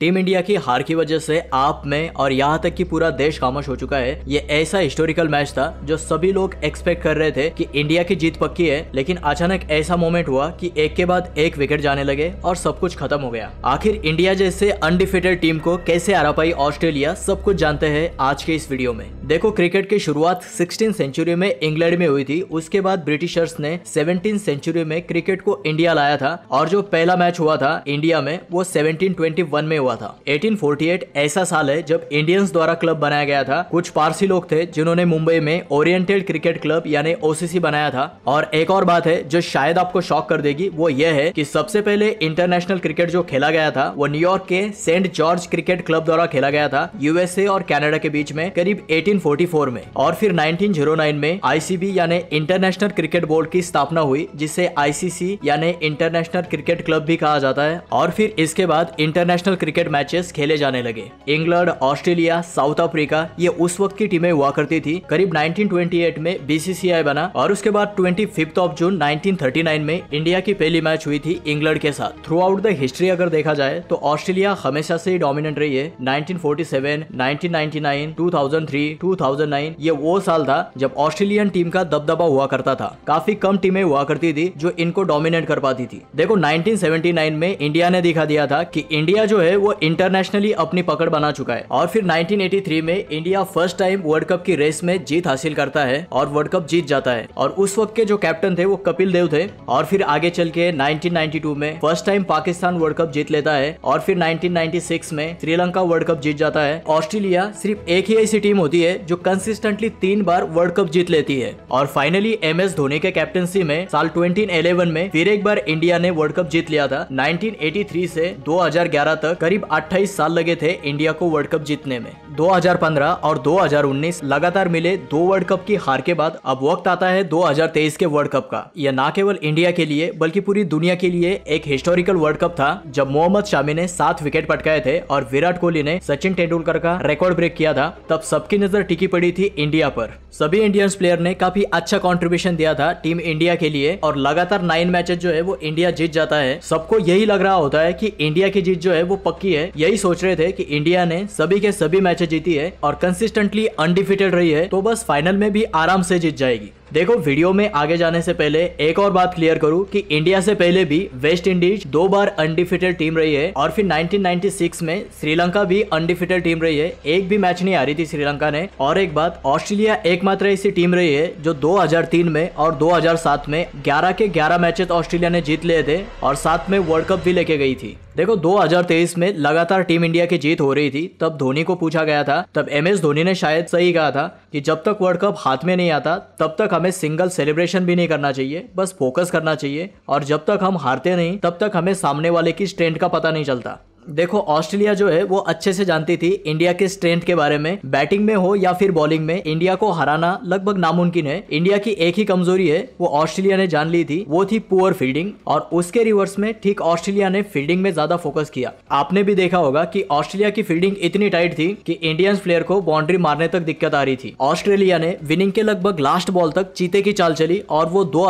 team India की हार की वजह से आप में और यहाँ तक कि पूरा देश खामोश हो चुका है ये ऐसा हिस्टोरिकल मैच था जो सभी लोग एक्सपेक्ट कर रहे थे कि इंडिया की जीत पक्की है लेकिन अचानक ऐसा मोमेंट हुआ कि एक के बाद एक विकेट जाने लगे और सब कुछ खत्म हो गया आखिर इंडिया जैसे अनडिफिटेड टीम को कैसे आरा पाई ऑस्ट्रेलिया सब कुछ जानते हैं आज के इस वीडियो में देखो क्रिकेट की शुरुआत सिक्सटीन सेंचुरी में इंग्लैंड में हुई थी उसके बाद ब्रिटिशर्स ने 17 सेंचुरी में क्रिकेट को इंडिया लाया था और जो पहला मैच हुआ था इंडिया में वो 1721 में हुआ था 1848 ऐसा साल है जब इंडियंस द्वारा क्लब बनाया गया था कुछ पारसी लोग थे जिन्होंने मुंबई में ओरिएंटेड क्रिकेट क्लब यानी ओसीसी बनाया था और एक और बात है जो शायद आपको शॉक कर देगी वो यह है कि सबसे पहले इंटरनेशनल क्रिकेट जो खेला गया था वो न्यूयॉर्क के सेंट जॉर्ज क्रिकेट क्लब द्वारा खेला गया था यूएसए और कैनेडा के बीच में करीब एटीन 1944 में और फिर 1909 में आईसीबी यानी इंटरनेशनल क्रिकेट बोर्ड की स्थापना हुई जिसे आईसीसी यानी इंटरनेशनल क्रिकेट क्लब भी कहा जाता है और फिर इसके बाद इंटरनेशनल क्रिकेट मैचेस खेले जाने लगे इंग्लैंड ऑस्ट्रेलिया साउथ अफ्रीका ये उस वक्त की टीमें हुआ करती थी करीब 1928 में बीसीसीआई बना और उसके बाद फिफ्थ ऑफ जून 1939 में इंडिया की पहली मैच हुई थी इंग्लैंड के साथ थ्रू आउट द हिस्ट्री अगर देखा जाए तो ऑस्ट्रेलिया हमेशा से डोमिनेंट रही है 1947, 1999, 2003, 2009 ये वो साल था जब ऑस्ट्रेलियन टीम का दबदबा हुआ करता था काफी कम टीमें हुआ करती थी जो इनको डोमिनेट कर पाती थी देखो 1979 में इंडिया ने दिखा दिया था कि इंडिया जो है वो इंटरनेशनली अपनी पकड़ बना चुका है और फिर 1983 में India first time world cup की रेस में जीत हासिल करता है और वर्ल्ड कप जीत जाता है और उस वक्त के जो कैप्टन थे वो कपिल देव थे और फिर आगे चल के नाइनटीन में first time Pakistan world cup जीत लेता है और फिर 1996 में श्रीलंका वर्ल्ड कप जीत जाता है ऑस्ट्रेलिया सिर्फ एक ही ऐसी टीम होती है जो कंसिस्टेंटली तीन बार वर्ल्ड कप जीत लेती है और फाइनली एम एस धोनी के कैप्टनसी में साल 2011 में फिर एक बार इंडिया ने वर्ल्ड कप जीत लिया था 1983 से 2011 तक करीब 28 साल लगे थे इंडिया को वर्ल्ड कप जीतने में 2015 और 2019 लगातार मिले दो वर्ल्ड कप की हार के बाद अब वक्त आता है 2023 के वर्ल्ड कप का यह न केवल इंडिया के लिए बल्कि पूरी दुनिया के लिए एक हिस्टोरिकल वर्ल्ड कप था जब मोहम्मद शामी ने सात विकेट पटकाए थे और विराट कोहली ने सचिन तेंदुलकर का रिकॉर्ड ब्रेक किया था तब सबकी नजर टिकी पड़ी थी इंडिया पर सभी इंडियंस प्लेयर ने काफी अच्छा कंट्रीब्यूशन दिया था टीम इंडिया के लिए और लगातार नाइन मैचेस जो है वो इंडिया जीत जाता है सबको यही लग रहा होता है कि इंडिया की जीत जो है वो पक्की है यही सोच रहे थे कि इंडिया ने सभी के सभी मैचेस जीती है और कंसिस्टेंटली अनडिफिटेड रही है तो बस फाइनल में भी आराम से जीत जाएगी देखो वीडियो में आगे जाने से पहले एक और बात क्लियर करूं कि इंडिया से पहले भी वेस्ट इंडीज दो बार अनडिफिटेड टीम रही है और फिर 1996 में श्रीलंका भी अनडिफिटेड टीम रही है एक भी मैच नहीं हारी थी श्रीलंका ने और एक बात ऑस्ट्रेलिया एकमात्र ऐसी टीम रही है जो 2003 में और 2007 में 11 के 11 मैचेस ऑस्ट्रेलिया ने जीत लिए थे और साथ में वर्ल्ड कप भी लेके गई थी देखो 2023 में लगातार टीम इंडिया की जीत हो रही थी तब धोनी को पूछा गया था तब एम एस धोनी ने शायद सही कहा था कि जब तक वर्ल्ड कप हाथ में नहीं आता तब तक हमें सिंगल सेलिब्रेशन भी नहीं करना चाहिए बस फोकस करना चाहिए और जब तक हम हारते नहीं तब तक हमें सामने वाले की स्ट्रेंथ का पता नहीं चलता देखो ऑस्ट्रेलिया जो है वो अच्छे से जानती थी इंडिया के स्ट्रेंथ के बारे में बैटिंग में हो या फिर बॉलिंग में इंडिया को हराना लगभग नामुमकिन है इंडिया की एक ही कमजोरी है वो ऑस्ट्रेलिया ने जान ली थी वो थी पुअर फील्डिंग और उसके रिवर्स में ठीक ऑस्ट्रेलिया ने फील्डिंग में ज्यादा फोकस किया आपने भी देखा होगा की ऑस्ट्रेलिया की फील्डिंग इतनी टाइट थी की इंडियंस प्लेयर को बाउंड्री मारने तक दिक्कत आ रही थी ऑस्ट्रेलिया ने विनिंग के लगभग लास्ट बॉल तक चीते की चाल चली और वो दो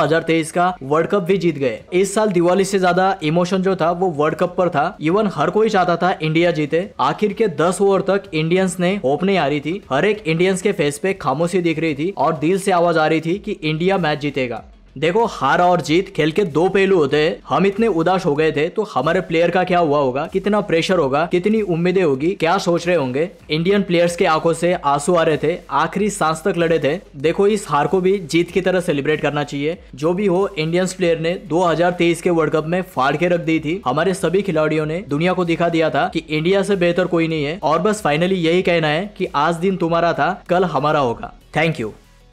का वर्ल्ड कप भी जीत गए इस साल दिवाली से ज्यादा इमोशन जो था वो वर्ल्ड कप पर था इवन हर कोई कोई चाहता था इंडिया जीते आखिर के दस ओवर तक इंडियंस ने होप नहीं आ रही थी हर एक इंडियंस के फेस पे खामोशी दिख रही थी और दिल से आवाज आ रही थी कि इंडिया मैच जीतेगा देखो हार और जीत खेल के दो पहलू होते हैं हम इतने उदास हो गए थे तो हमारे प्लेयर का क्या हुआ होगा कितना प्रेशर होगा कितनी उम्मीदें होगी क्या सोच रहे होंगे इंडियन प्लेयर्स के आंखों से आंसू आ रहे थे आखिरी सांस तक लड़े थे देखो इस हार को भी जीत की तरह सेलिब्रेट करना चाहिए जो भी हो इंडियंस प्लेयर ने दो के वर्ल्ड कप में फाड़ के रख दी थी हमारे सभी खिलाड़ियों ने दुनिया को दिखा दिया था की इंडिया से बेहतर कोई नहीं है और बस फाइनली यही कहना है की आज दिन तुम्हारा था कल हमारा होगा थैंक यू